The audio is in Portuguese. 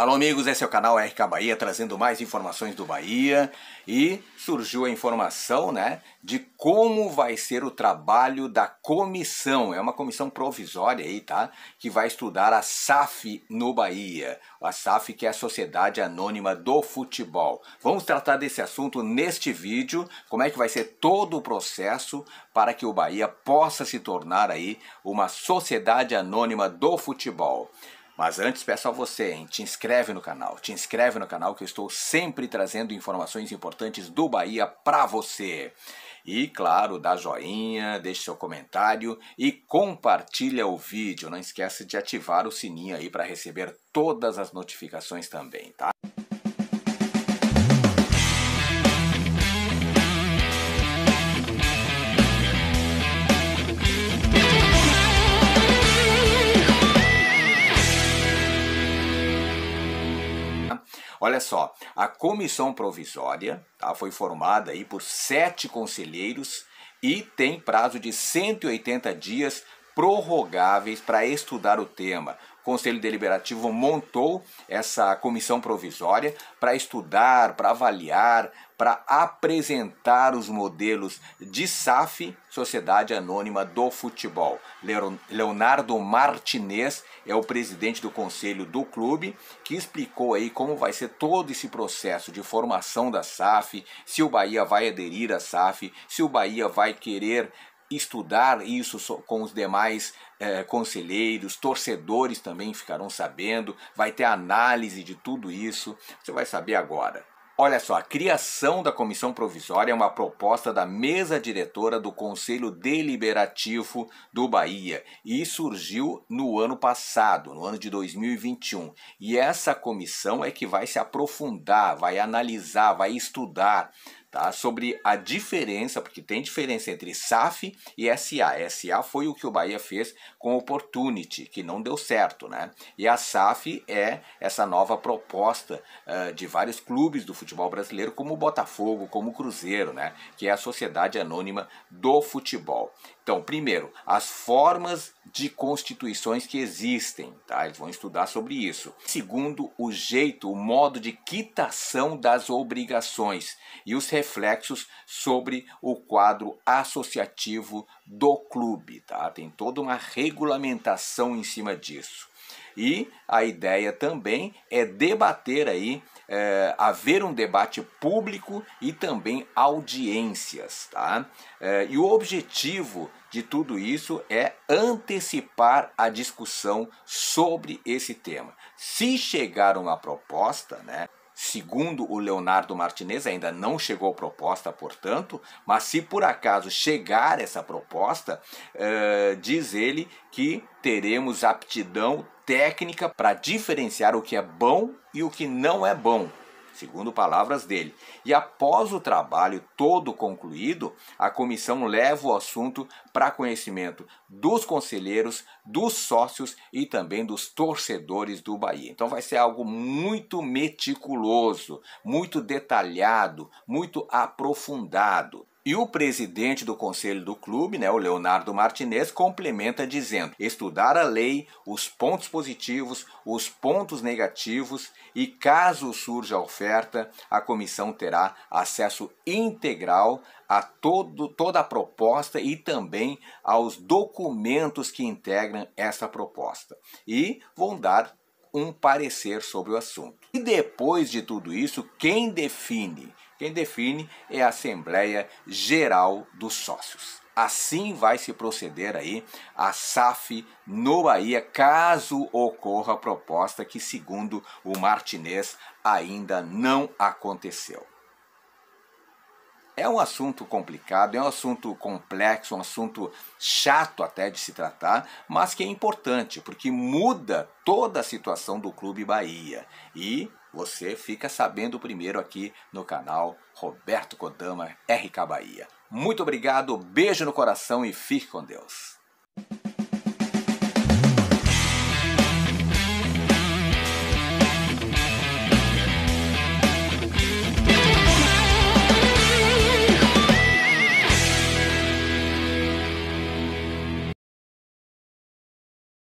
Alô amigos, esse é o canal RK Bahia trazendo mais informações do Bahia e surgiu a informação, né, de como vai ser o trabalho da comissão. É uma comissão provisória aí, tá? Que vai estudar a SAF no Bahia. A SAF que é a Sociedade Anônima do Futebol. Vamos tratar desse assunto neste vídeo, como é que vai ser todo o processo para que o Bahia possa se tornar aí uma sociedade anônima do futebol. Mas antes peço a você, hein, te inscreve no canal, te inscreve no canal que eu estou sempre trazendo informações importantes do Bahia para você. E claro, dá joinha, deixe seu comentário e compartilha o vídeo. Não esqueça de ativar o sininho aí para receber todas as notificações também, tá? Olha só, a comissão provisória tá, foi formada aí por sete conselheiros e tem prazo de 180 dias prorrogáveis para estudar o tema. O Conselho Deliberativo montou essa comissão provisória para estudar, para avaliar, para apresentar os modelos de SAF, Sociedade Anônima do Futebol. Leonardo Martinez é o presidente do conselho do clube, que explicou aí como vai ser todo esse processo de formação da SAF, se o Bahia vai aderir à SAF, se o Bahia vai querer estudar isso com os demais eh, conselheiros, torcedores também ficarão sabendo, vai ter análise de tudo isso, você vai saber agora. Olha só, a criação da comissão provisória é uma proposta da mesa diretora do Conselho Deliberativo do Bahia e surgiu no ano passado, no ano de 2021. E essa comissão é que vai se aprofundar, vai analisar, vai estudar tá? sobre a diferença, porque tem diferença entre SAF e SA. SA foi o que o Bahia fez com Opportunity, que não deu certo. Né? E a SAF é essa nova proposta uh, de vários clubes do futebol brasileiro, como o Botafogo, como o Cruzeiro, né? que é a Sociedade Anônima do Futebol. Então, primeiro, as formas de constituições que existem, tá? Eles vão estudar sobre isso. Segundo, o jeito, o modo de quitação das obrigações e os reflexos sobre o quadro associativo do clube, tá? Tem toda uma regulamentação em cima disso. E a ideia também é debater aí, é, haver um debate público e também audiências, tá? É, e o objetivo de tudo isso é antecipar a discussão sobre esse tema. Se chegar uma proposta, né, Segundo o Leonardo Martinez, ainda não chegou proposta, portanto, mas se por acaso chegar essa proposta, uh, diz ele que teremos aptidão técnica para diferenciar o que é bom e o que não é bom segundo palavras dele. E após o trabalho todo concluído, a comissão leva o assunto para conhecimento dos conselheiros, dos sócios e também dos torcedores do Bahia. Então vai ser algo muito meticuloso, muito detalhado, muito aprofundado. E o presidente do conselho do clube, né, o Leonardo Martinez, complementa dizendo: estudar a lei, os pontos positivos, os pontos negativos e, caso surja a oferta, a comissão terá acesso integral a todo, toda a proposta e também aos documentos que integram essa proposta. E vão dar um parecer sobre o assunto. E depois de tudo isso, quem define quem define é a Assembleia Geral dos Sócios. Assim vai se proceder aí a SAF no Bahia, caso ocorra a proposta que, segundo o Martinez, ainda não aconteceu. É um assunto complicado, é um assunto complexo, um assunto chato até de se tratar, mas que é importante porque muda toda a situação do Clube Bahia. E você fica sabendo primeiro aqui no canal Roberto Kodama RK Bahia. Muito obrigado, beijo no coração e fique com Deus.